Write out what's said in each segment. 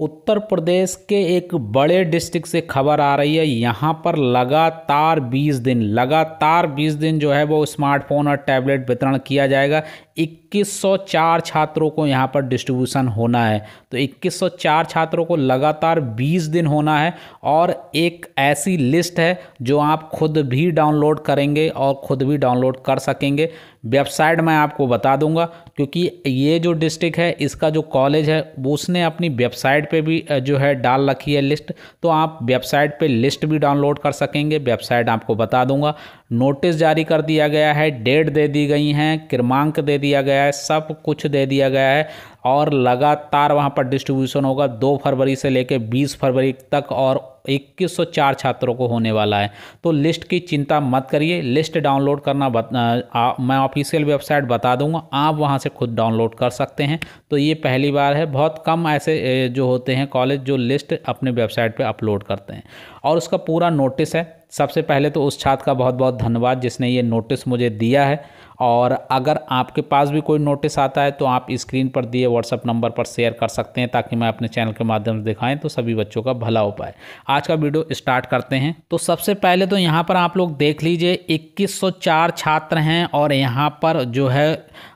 उत्तर प्रदेश के एक बड़े डिस्ट्रिक्ट से खबर आ रही है यहाँ पर लगातार 20 दिन लगातार 20 दिन जो है वो स्मार्टफोन और टैबलेट वितरण किया जाएगा 2104 छात्रों को यहाँ पर डिस्ट्रीब्यूशन होना है तो 2104 छात्रों को लगातार 20 दिन होना है और एक ऐसी लिस्ट है जो आप खुद भी डाउनलोड करेंगे और ख़ुद भी डाउनलोड कर सकेंगे वेबसाइट मैं आपको बता दूंगा क्योंकि ये जो डिस्ट्रिक्ट है इसका जो कॉलेज है वो उसने अपनी वेबसाइट पे भी जो है डाल रखी है लिस्ट तो आप वेबसाइट पे लिस्ट भी डाउनलोड कर सकेंगे वेबसाइट आपको बता दूंगा नोटिस जारी कर दिया गया है डेट दे दी गई हैं क्रमांक दे दिया गया है सब कुछ दे दिया गया है और लगातार वहाँ पर डिस्ट्रीब्यूशन होगा दो फरवरी से लेकर बीस फरवरी तक और इक्कीस चार छात्रों को होने वाला है तो लिस्ट की चिंता मत करिए लिस्ट डाउनलोड करना आ, मैं आप ऑफिशियल वेबसाइट बता दूंगा आप वहाँ से खुद डाउनलोड कर सकते हैं तो ये पहली बार है बहुत कम ऐसे जो होते हैं कॉलेज जो लिस्ट अपने वेबसाइट पर अपलोड करते हैं और उसका पूरा नोटिस है सबसे पहले तो उस छात्र का बहुत बहुत धन्यवाद जिसने ये नोटिस मुझे दिया है और अगर आपके पास भी कोई नोटिस आता है तो आप स्क्रीन पर दिए व्हाट्सअप नंबर पर शेयर कर सकते हैं ताकि मैं अपने चैनल के माध्यम से दिखाएं तो सभी बच्चों का भला हो पाए आज का वीडियो स्टार्ट करते हैं तो सबसे पहले तो यहाँ पर आप लोग देख लीजिए 2104 छात्र हैं और यहाँ पर जो है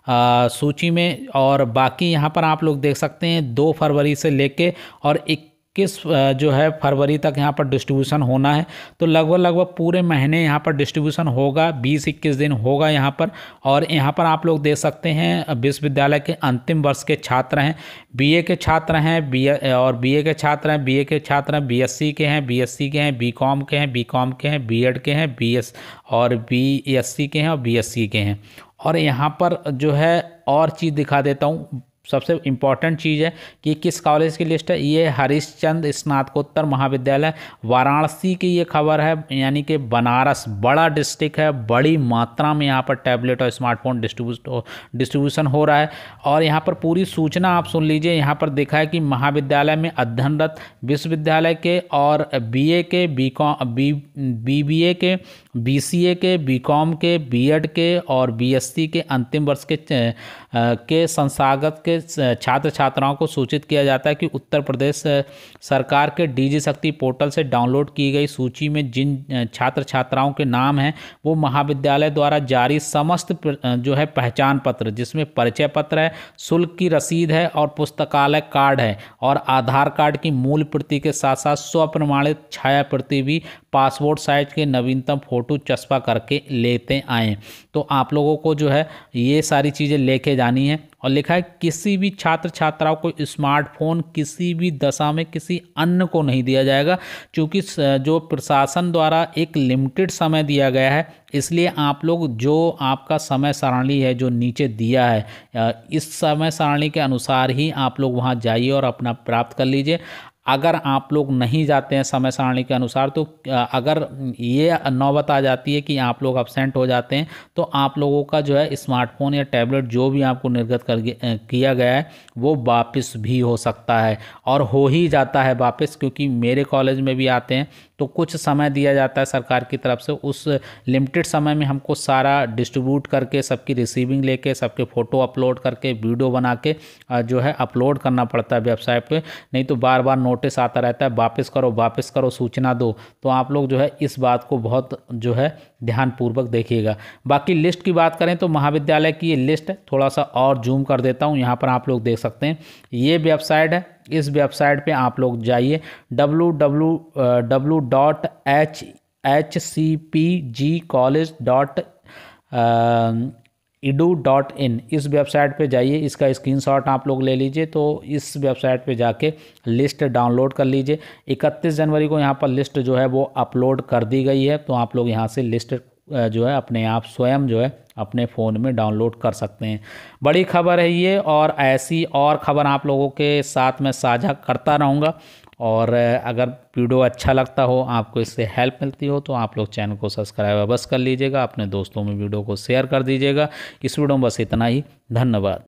आ, सूची में और बाकी यहाँ पर आप लोग देख सकते हैं दो फरवरी से लेके और एक किस जो है फरवरी तक यहाँ पर डिस्ट्रीब्यूशन होना है तो लगभग लगभग पूरे महीने यहाँ पर डिस्ट्रीब्यूशन होगा बीस इक्कीस दिन होगा यहाँ पर और यहाँ पर आप लोग देख सकते हैं विश्वविद्यालय के अंतिम वर्ष के छात्र हैं बीए के छात्र हैं बी और बीए के छात्र हैं बीए के छात्र हैं बीएससी के हैं बीएससी के हैं बी के हैं बी के हैं बी के हैं बी और बी के हैं और बी के हैं और यहाँ पर जो है और चीज़ दिखा देता हूँ सबसे इम्पॉर्टेंट चीज़ है कि किस कॉलेज की लिस्ट है ये हरिश्चंद स्नातकोत्तर महाविद्यालय वाराणसी की ये खबर है यानी कि बनारस बड़ा डिस्ट्रिक्ट है बड़ी मात्रा में यहाँ पर टैबलेट और स्मार्टफोन डिस्ट्रीब्यूट डिस्ट्रीब्यूशन हो रहा है और यहाँ पर पूरी सूचना आप सुन लीजिए यहाँ पर देखा है कि महाविद्यालय में अध्ययनरत विश्वविद्यालय के और बी के बी बी बी के बी के बी के बी के और बी के अंतिम वर्ष के के संस्थागत के छात्र छात्राओं को सूचित किया जाता है कि उत्तर प्रदेश सरकार के डीजी शक्ति पोर्टल से डाउनलोड की गई सूची में जिन छात्र छात्राओं के नाम हैं वो महाविद्यालय द्वारा जारी समस्त जो है पहचान पत्र जिसमें परिचय पत्र है शुल्क की रसीद है और पुस्तकालय कार्ड है और आधार कार्ड की मूल प्रति के साथ साथ स्वप्रमाणित छाया प्रति भी पासपोर्ट साइज के नवीनतम फ़ोटो चस्पा करके लेते आएँ तो आप लोगों को जो है ये सारी चीज़ें लेके जानी है और लिखा है किसी भी छात्र छात्राओं को स्मार्टफोन किसी भी दशा में किसी अन्य को नहीं दिया जाएगा क्योंकि जो प्रशासन द्वारा एक लिमिटेड समय दिया गया है इसलिए आप लोग जो आपका समय सारणी है जो नीचे दिया है इस समय सारणी के अनुसार ही आप लोग वहाँ जाइए और अपना प्राप्त कर लीजिए अगर आप लोग नहीं जाते हैं समय सारणी के अनुसार तो अगर ये नौबत आ जाती है कि आप लोग अपसेंट हो जाते हैं तो आप लोगों का जो है स्मार्टफोन या टैबलेट जो भी आपको निर्गत कर किया गया है वो वापस भी हो सकता है और हो ही जाता है वापस क्योंकि मेरे कॉलेज में भी आते हैं तो कुछ समय दिया जाता है सरकार की तरफ से उस लिमिटेड समय में हमको सारा डिस्ट्रीब्यूट करके सबकी रिसीविंग लेके सबके फ़ोटो अपलोड करके वीडियो बना के जो है अपलोड करना पड़ता है वेबसाइट पर नहीं तो बार बार नोटिस आता रहता है वापस करो वापस करो सूचना दो तो आप लोग जो है इस बात को बहुत जो है ध्यानपूर्वक देखिएगा बाकी लिस्ट की बात करें तो महाविद्यालय की ये लिस्ट थोड़ा सा और जूम कर देता हूँ यहाँ पर आप लोग देख सकते हैं ये वेबसाइट है इस वेबसाइट पे आप लोग जाइए W W W dot H H C P G college dot edu dot in इस वेबसाइट पे जाइए इसका स्क्रीनशॉट आप लोग ले लीजिए तो इस वेबसाइट पे जाके लिस्ट डाउनलोड कर लीजिए 31 जनवरी को यहाँ पर लिस्ट जो है वो अपलोड कर दी गई है तो आप लोग यहाँ से लिस्ट जो है अपने आप स्वयं जो है अपने फ़ोन में डाउनलोड कर सकते हैं बड़ी खबर है ये और ऐसी और ख़बर आप लोगों के साथ में साझा करता रहूँगा और अगर वीडियो अच्छा लगता हो आपको इससे हेल्प मिलती हो तो आप लोग चैनल को सब्सक्राइब अवश्य कर लीजिएगा अपने दोस्तों में वीडियो को शेयर कर दीजिएगा इस वीडियो में बस इतना ही धन्यवाद